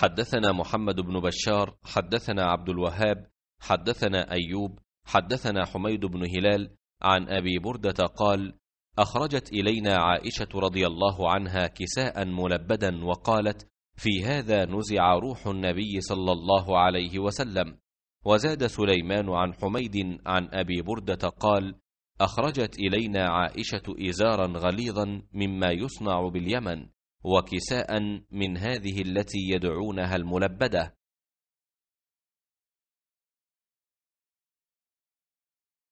حدثنا محمد بن بشار حدثنا عبد الوهاب حدثنا أيوب حدثنا حميد بن هلال عن أبي بردة قال أخرجت إلينا عائشة رضي الله عنها كساء ملبدا وقالت في هذا نزع روح النبي صلى الله عليه وسلم وزاد سليمان عن حميد عن أبي بردة قال أخرجت إلينا عائشة إزارا غليظا مما يصنع باليمن وكساء من هذه التي يدعونها الملبده